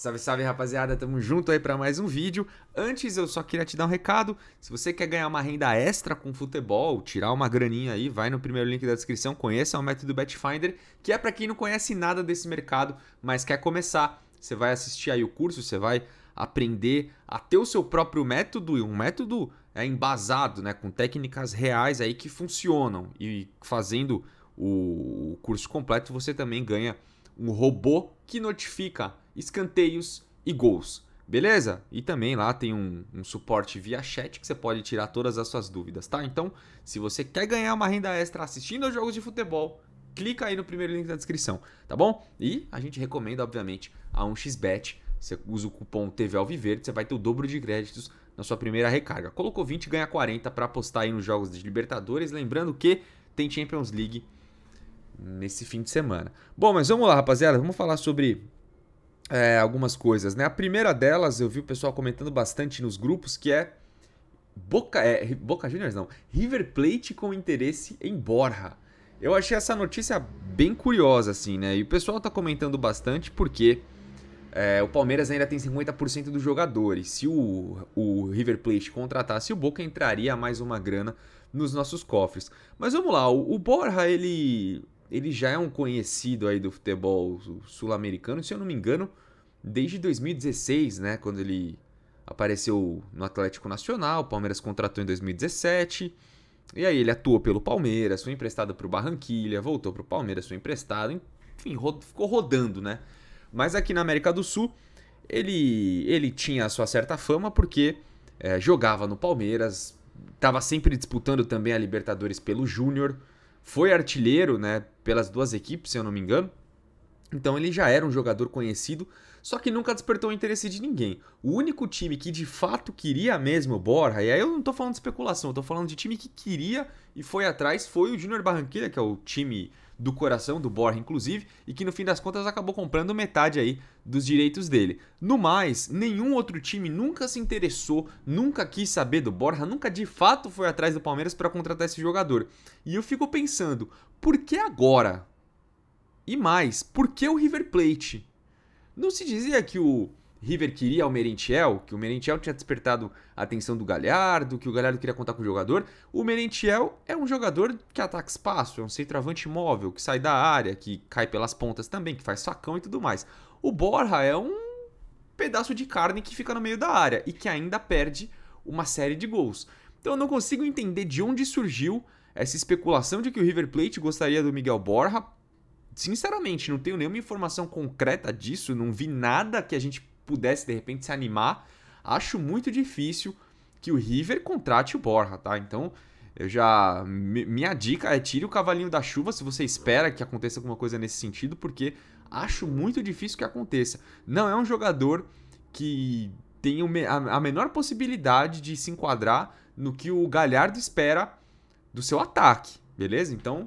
Salve, salve rapaziada, tamo junto aí para mais um vídeo. Antes eu só queria te dar um recado, se você quer ganhar uma renda extra com futebol, tirar uma graninha aí, vai no primeiro link da descrição, conheça o método Betfinder, que é para quem não conhece nada desse mercado, mas quer começar. Você vai assistir aí o curso, você vai aprender a ter o seu próprio método e um método é, embasado, né, com técnicas reais aí que funcionam e fazendo o curso completo você também ganha um robô que notifica escanteios e gols. Beleza? E também lá tem um, um, suporte via chat que você pode tirar todas as suas dúvidas, tá? Então, se você quer ganhar uma renda extra assistindo aos jogos de futebol, clica aí no primeiro link da descrição, tá bom? E a gente recomenda, obviamente, a 1xbet. Você usa o cupom TV você vai ter o dobro de créditos na sua primeira recarga. Colocou 20, ganha 40 para apostar aí nos jogos de Libertadores. Lembrando que tem Champions League nesse fim de semana. Bom, mas vamos lá, rapaziada. Vamos falar sobre é, algumas coisas, né? A primeira delas, eu vi o pessoal comentando bastante nos grupos, que é Boca, é, Boca Juniors não, River Plate com interesse em Borja. Eu achei essa notícia bem curiosa, assim, né? E o pessoal tá comentando bastante porque é, o Palmeiras ainda tem 50% dos jogadores. Se o, o River Plate contratasse o Boca, entraria mais uma grana nos nossos cofres. Mas vamos lá, o, o Borja, ele ele já é um conhecido aí do futebol sul-americano, se eu não me engano, desde 2016, né, quando ele apareceu no Atlético Nacional, o Palmeiras contratou em 2017. E aí ele atuou pelo Palmeiras, foi emprestado para o Barranquilha, voltou para o Palmeiras, foi emprestado, enfim, ro ficou rodando, né? Mas aqui na América do Sul, ele, ele tinha a sua certa fama porque é, jogava no Palmeiras, estava sempre disputando também a Libertadores pelo Júnior foi artilheiro né, pelas duas equipes, se eu não me engano. Então ele já era um jogador conhecido, só que nunca despertou o interesse de ninguém. O único time que de fato queria mesmo o Borja, e aí eu não estou falando de especulação, estou falando de time que queria e foi atrás, foi o Junior Barranquilla, que é o time do coração do Borja, inclusive, e que no fim das contas acabou comprando metade aí dos direitos dele. No mais, nenhum outro time nunca se interessou, nunca quis saber do Borja, nunca de fato foi atrás do Palmeiras para contratar esse jogador. E eu fico pensando, por que agora? E mais, por que o River Plate? Não se dizia que o River queria o Merentiel, que o Merentiel tinha despertado a atenção do Galhardo, que o Galhardo queria contar com o jogador. O Merentiel é um jogador que ataca espaço, é um centroavante móvel, que sai da área, que cai pelas pontas também, que faz facão e tudo mais. O Borja é um pedaço de carne que fica no meio da área e que ainda perde uma série de gols. Então eu não consigo entender de onde surgiu essa especulação de que o River Plate gostaria do Miguel Borja. Sinceramente, não tenho nenhuma informação concreta disso, não vi nada que a gente pudesse de repente se animar, acho muito difícil que o River contrate o Borja, tá? Então, eu já minha dica é tire o cavalinho da chuva se você espera que aconteça alguma coisa nesse sentido, porque acho muito difícil que aconteça. Não é um jogador que tem a menor possibilidade de se enquadrar no que o Galhardo espera do seu ataque, beleza? Então,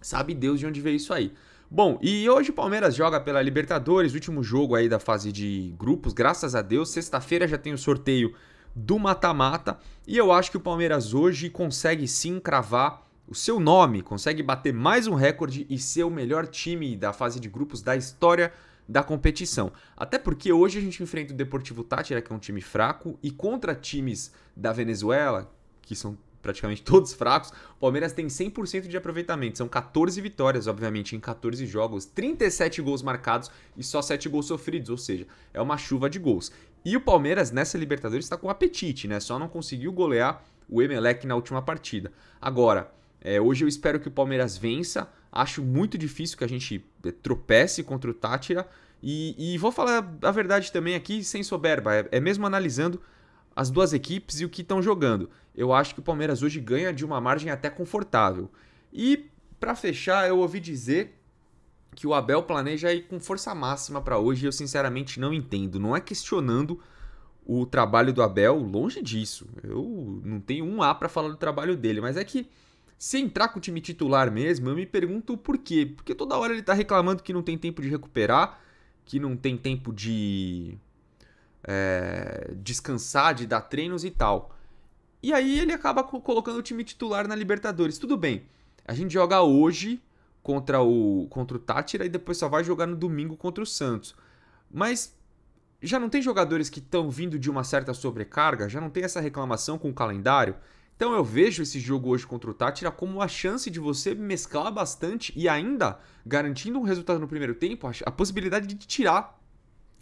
sabe Deus de onde veio isso aí. Bom, e hoje o Palmeiras joga pela Libertadores, último jogo aí da fase de grupos, graças a Deus. Sexta-feira já tem o sorteio do mata-mata e eu acho que o Palmeiras hoje consegue sim cravar o seu nome, consegue bater mais um recorde e ser o melhor time da fase de grupos da história da competição. Até porque hoje a gente enfrenta o Deportivo Táchira que é um time fraco, e contra times da Venezuela, que são praticamente todos fracos, o Palmeiras tem 100% de aproveitamento. São 14 vitórias, obviamente, em 14 jogos, 37 gols marcados e só 7 gols sofridos, ou seja, é uma chuva de gols. E o Palmeiras nessa Libertadores está com apetite, né? Só não conseguiu golear o Emelec na última partida. Agora, é, hoje eu espero que o Palmeiras vença. Acho muito difícil que a gente é, tropece contra o Tátira. E, e vou falar a verdade também aqui, sem soberba. É, é mesmo analisando as duas equipes e o que estão jogando eu acho que o Palmeiras hoje ganha de uma margem até confortável. E para fechar, eu ouvi dizer que o Abel planeja ir com força máxima para hoje, e eu sinceramente não entendo. Não é questionando o trabalho do Abel, longe disso. Eu não tenho um A para falar do trabalho dele, mas é que se entrar com o time titular mesmo, eu me pergunto por quê? Porque toda hora ele tá reclamando que não tem tempo de recuperar, que não tem tempo de é, descansar, de dar treinos e tal. E aí ele acaba colocando o time titular na Libertadores. Tudo bem. A gente joga hoje contra o contra o Tátira e depois só vai jogar no domingo contra o Santos. Mas já não tem jogadores que estão vindo de uma certa sobrecarga, já não tem essa reclamação com o calendário. Então eu vejo esse jogo hoje contra o Tátira como a chance de você mesclar bastante e ainda garantindo um resultado no primeiro tempo, a possibilidade de tirar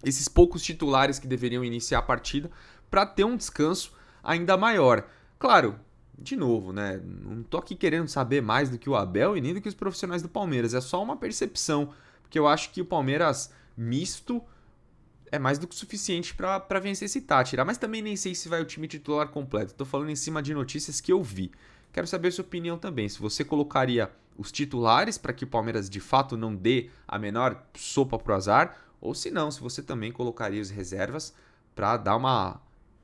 esses poucos titulares que deveriam iniciar a partida para ter um descanso ainda maior. Claro, de novo, né? Não tô aqui querendo saber mais do que o Abel e nem do que os profissionais do Palmeiras. É só uma percepção, porque eu acho que o Palmeiras misto é mais do que suficiente para vencer esse Tátira. Mas também nem sei se vai o time titular completo. Tô falando em cima de notícias que eu vi. Quero saber a sua opinião também. Se você colocaria os titulares para que o Palmeiras de fato não dê a menor sopa pro azar, ou se não, se você também colocaria as reservas para dar uma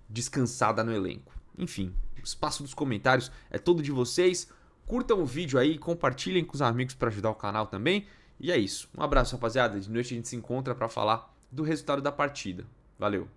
descansada no elenco. Enfim, o espaço dos comentários é todo de vocês. Curtam o vídeo aí, compartilhem com os amigos para ajudar o canal também. E é isso. Um abraço, rapaziada. De noite a gente se encontra para falar do resultado da partida. Valeu!